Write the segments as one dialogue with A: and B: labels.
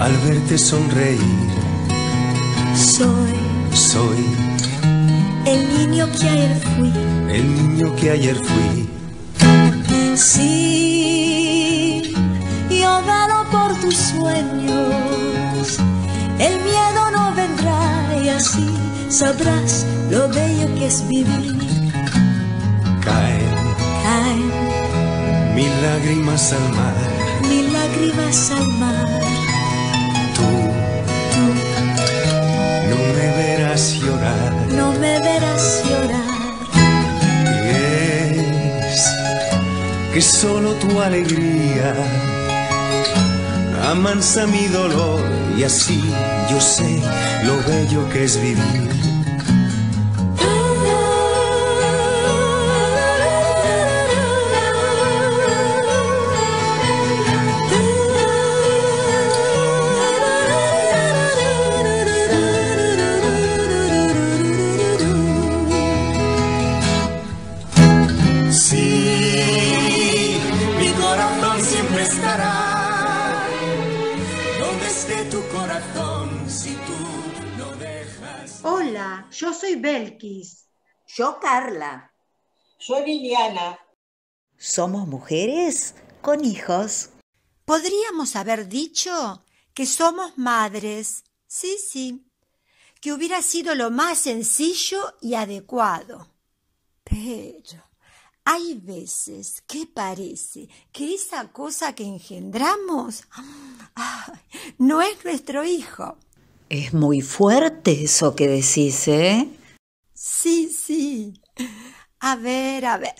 A: al verte sonreír. Soy, soy el niño que ayer fui. El niño que ayer fui. Sí, yo valo por tus sueños. El miedo no vendrá y así sabrás lo bello que es vivir. Caen, caen Mil lágrimas al mar. Mil lágrimas al mar tú. No me verás llorar. No me verás llorar. es que solo tu alegría amansa mi dolor y así yo sé lo bello que es vivir.
B: Yo, Carla. Yo, Liliana.
A: Somos mujeres con hijos.
B: Podríamos haber dicho que somos madres. Sí, sí. Que hubiera sido lo más sencillo y adecuado. Pero hay veces que parece que esa cosa que engendramos no es nuestro hijo.
A: Es muy fuerte eso que decís, ¿eh?
B: Sí, sí. A ver, a ver.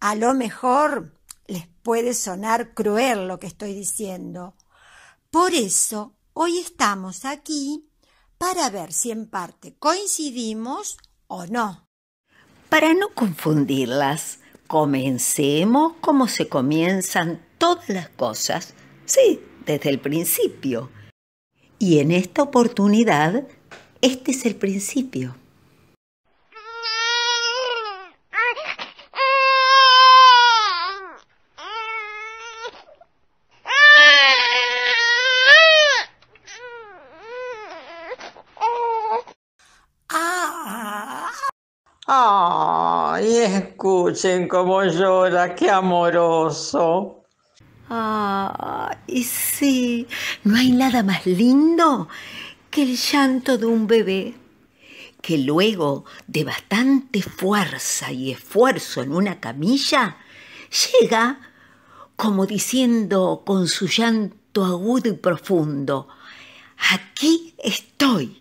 B: A lo mejor les puede sonar cruel lo que estoy diciendo. Por eso hoy estamos aquí para ver si en parte coincidimos o no. Para no
A: confundirlas, comencemos como se comienzan todas las cosas, sí, desde el principio. Y en esta oportunidad, este es el principio.
C: escuchen cómo llora, qué amoroso.
A: Ah, y sí, no hay nada más lindo que el llanto de un bebé, que luego de bastante fuerza y esfuerzo en una camilla, llega como diciendo con su llanto agudo y profundo, aquí estoy,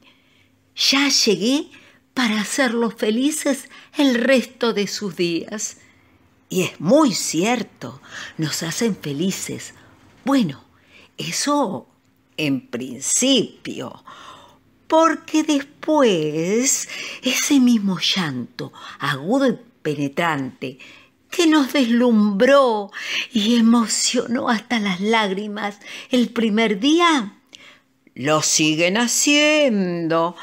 A: ya llegué para hacerlos felices el resto de sus días. Y es muy cierto, nos hacen felices. Bueno, eso en principio, porque después ese mismo llanto agudo y penetrante que nos deslumbró y emocionó hasta las lágrimas el primer día, lo siguen haciendo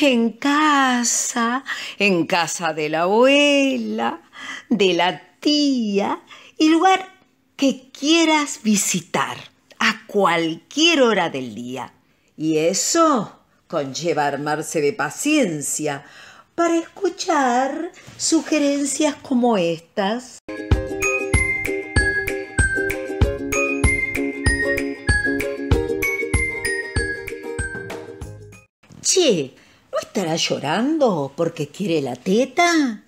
A: en casa, en casa de la abuela, de la tía y lugar que quieras visitar a cualquier hora del día. Y eso conlleva armarse de paciencia para escuchar sugerencias como estas. Che, ¿No estará llorando porque quiere la teta?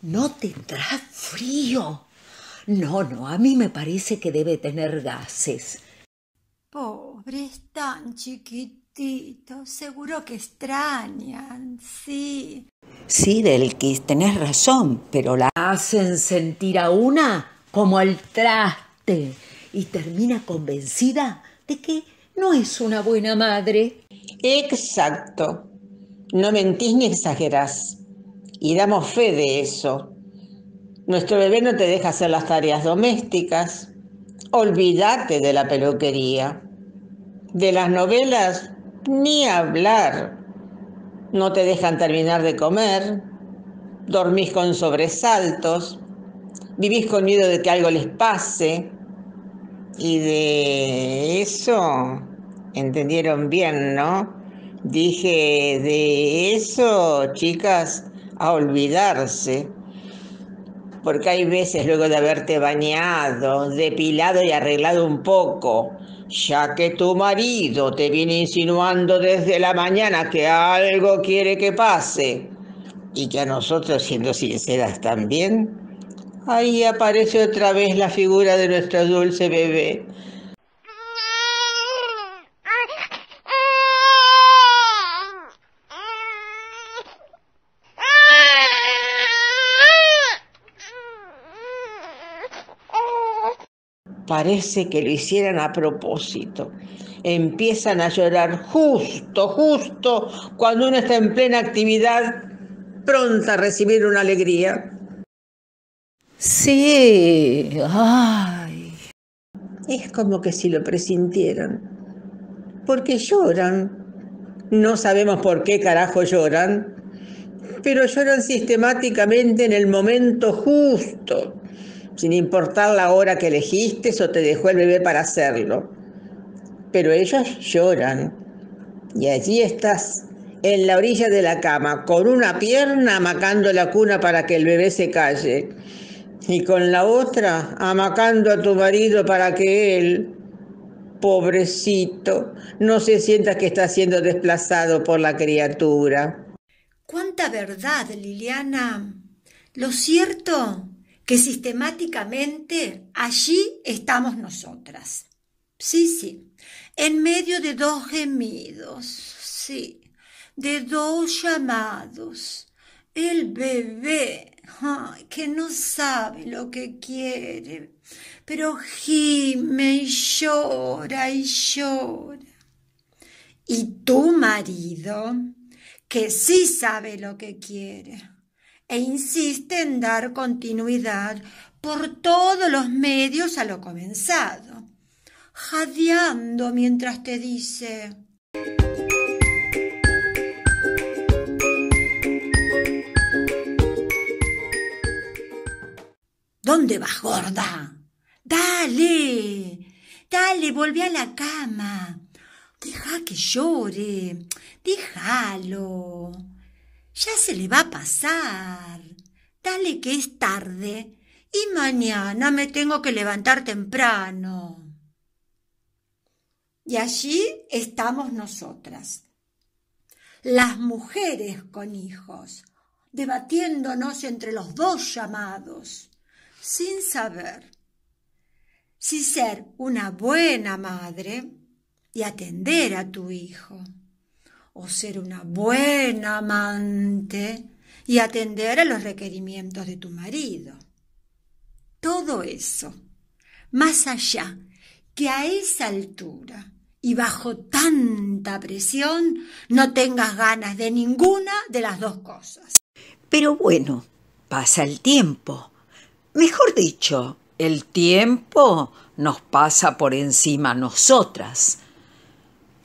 A: ¿No tendrá frío? No, no, a mí me parece que debe tener gases.
B: Pobre, tan chiquitito. seguro que extrañan, sí.
A: Sí, Delkis, tenés razón, pero la hacen sentir a una como el traste
C: y termina convencida de que no es una buena madre. Exacto. No mentís ni exagerás. Y damos fe de eso. Nuestro bebé no te deja hacer las tareas domésticas. Olvídate de la peluquería. De las novelas, ni hablar. No te dejan terminar de comer. Dormís con sobresaltos. Vivís con miedo de que algo les pase. Y de eso entendieron bien, ¿no? Dije, de eso, chicas, a olvidarse, porque hay veces luego de haberte bañado, depilado y arreglado un poco, ya que tu marido te viene insinuando desde la mañana que algo quiere que pase, y que a nosotros, siendo sinceras también, ahí aparece otra vez la figura de nuestro dulce bebé Parece que lo hicieran a propósito. Empiezan a llorar justo, justo, cuando uno está en plena actividad, pronta a recibir una alegría. Sí, ay. Es como que si lo presintieran. Porque lloran. No sabemos por qué carajo lloran, pero lloran sistemáticamente en el momento justo sin importar la hora que elegiste o te dejó el bebé para hacerlo. Pero ellas lloran y allí estás en la orilla de la cama, con una pierna amacando la cuna para que el bebé se calle y con la otra amacando a tu marido para que él, pobrecito, no se sienta que está siendo desplazado por la criatura.
B: ¡Cuánta verdad, Liliana! Lo cierto que sistemáticamente allí estamos nosotras. Sí, sí, en medio de dos gemidos, sí, de dos llamados. El bebé, que no sabe lo que quiere, pero gime y llora y llora. Y tu marido, que sí sabe lo que quiere e insiste en dar continuidad por todos los medios a lo comenzado, jadeando mientras te dice ¿Dónde vas, gorda? Dale, dale, volví a la cama. Deja que llore, déjalo. Ya se le va a pasar. Dale que es tarde y mañana me tengo que levantar temprano. Y allí estamos nosotras, las mujeres con hijos, debatiéndonos entre los dos llamados, sin saber si ser una buena madre y atender a tu hijo o ser una buena amante y atender a los requerimientos de tu marido. Todo eso, más allá que a esa altura y bajo tanta presión no tengas ganas de ninguna de las dos cosas.
A: Pero bueno, pasa el tiempo. Mejor dicho, el tiempo nos pasa por encima a nosotras.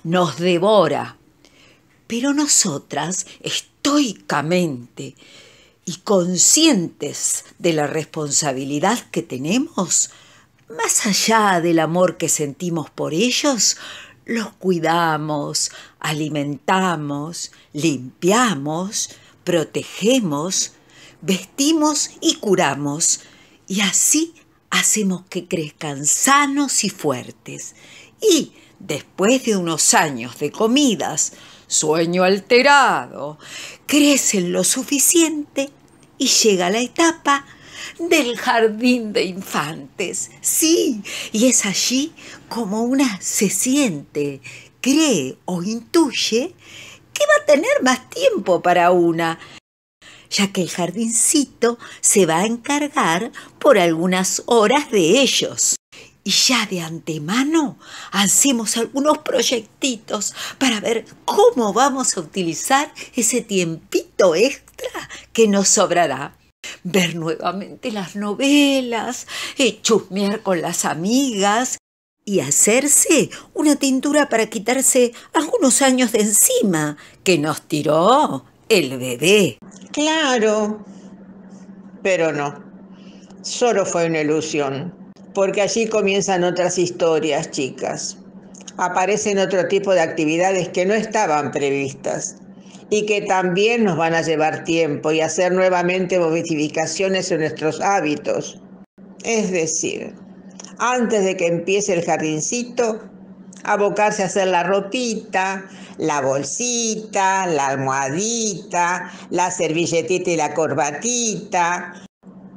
A: Nos devora pero nosotras, estoicamente y conscientes de la responsabilidad que tenemos, más allá del amor que sentimos por ellos, los cuidamos, alimentamos, limpiamos, protegemos, vestimos y curamos. Y así hacemos que crezcan sanos y fuertes. Y después de unos años de comidas, sueño alterado, crecen lo suficiente y llega la etapa del jardín de infantes. Sí, y es allí como una se siente, cree o intuye que va a tener más tiempo para una, ya que el jardincito se va a encargar por algunas horas de ellos y ya de antemano hacemos algunos proyectitos para ver cómo vamos a utilizar ese tiempito extra que nos sobrará. Ver nuevamente las novelas, eh, chusmear con las amigas y hacerse una tintura para quitarse algunos años de encima
C: que nos tiró el bebé. Claro, pero no, solo fue una ilusión porque allí comienzan otras historias, chicas. Aparecen otro tipo de actividades que no estaban previstas y que también nos van a llevar tiempo y hacer nuevamente modificaciones en nuestros hábitos. Es decir, antes de que empiece el jardincito, abocarse a hacer la ropita, la bolsita, la almohadita, la servilletita y la corbatita,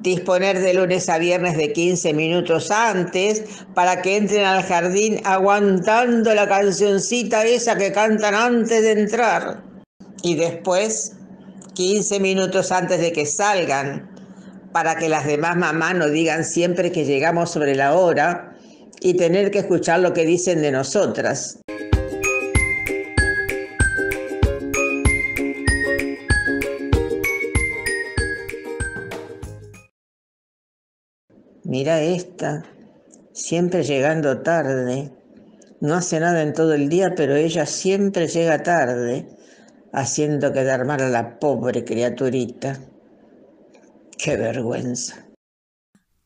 C: disponer de lunes a viernes de 15 minutos antes para que entren al jardín aguantando la cancioncita esa que cantan antes de entrar y después 15 minutos antes de que salgan para que las demás mamás no digan siempre que llegamos sobre la hora y tener que escuchar lo que dicen de nosotras. Mira esta, siempre llegando tarde. No hace nada en todo el día, pero ella siempre llega tarde, haciendo quedar mal a la pobre criaturita. Qué vergüenza.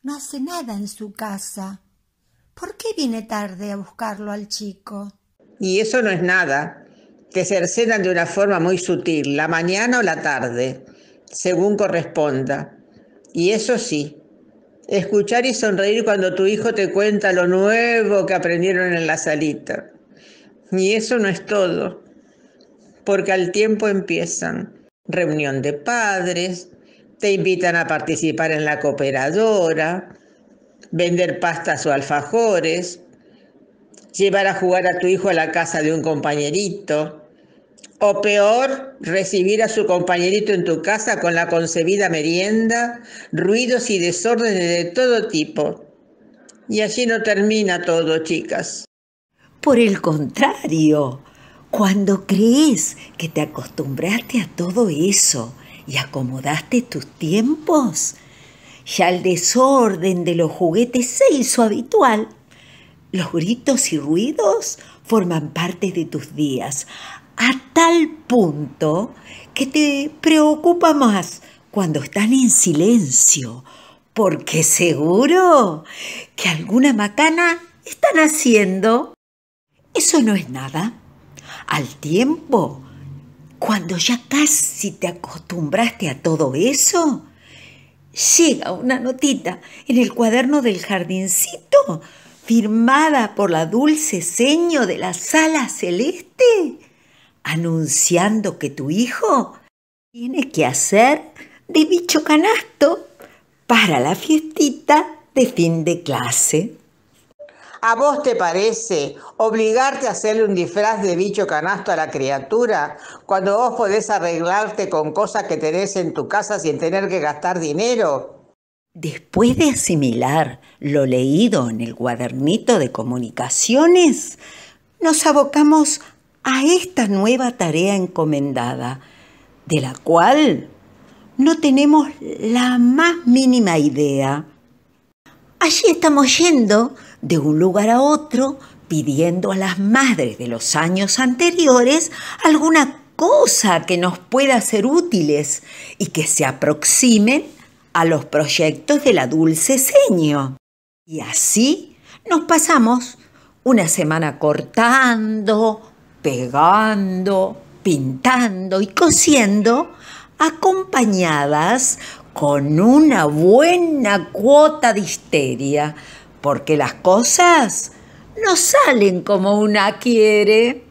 B: No hace nada en su casa. ¿Por qué viene tarde a buscarlo al chico?
C: Y eso no es nada. Te cercenan de una forma muy sutil, la mañana o la tarde, según corresponda. Y eso sí, Escuchar y sonreír cuando tu hijo te cuenta lo nuevo que aprendieron en la salita. Y eso no es todo, porque al tiempo empiezan reunión de padres, te invitan a participar en la cooperadora, vender pastas o alfajores, llevar a jugar a tu hijo a la casa de un compañerito, o peor, recibir a su compañerito en tu casa con la concebida merienda, ruidos y desórdenes de todo tipo. Y así no termina todo, chicas. Por el contrario, cuando crees
A: que te acostumbraste a todo eso y acomodaste tus tiempos, ya el desorden de los juguetes se hizo habitual. Los gritos y ruidos forman parte de tus días, a tal punto que te preocupa más cuando están en silencio, porque seguro que alguna macana están haciendo. Eso no es nada. Al tiempo, cuando ya casi te acostumbraste a todo eso, llega una notita en el cuaderno del jardincito, firmada por la dulce seño de la sala celeste, anunciando que tu hijo tiene que hacer de bicho canasto para la fiestita de fin de clase.
C: ¿A vos te parece obligarte a hacerle un disfraz de bicho canasto a la criatura cuando vos podés arreglarte con cosas que tenés en tu casa sin tener que gastar dinero?
A: Después de asimilar lo leído en el cuadernito de comunicaciones, nos abocamos a esta nueva tarea encomendada, de la cual no tenemos la más mínima idea. Allí estamos yendo de un lugar a otro pidiendo a las madres de los años anteriores alguna cosa que nos pueda ser útiles y que se aproximen a los proyectos de la dulce seño. Y así nos pasamos una semana cortando, pegando, pintando y cosiendo, acompañadas con una buena cuota de histeria, porque las cosas no salen como una quiere.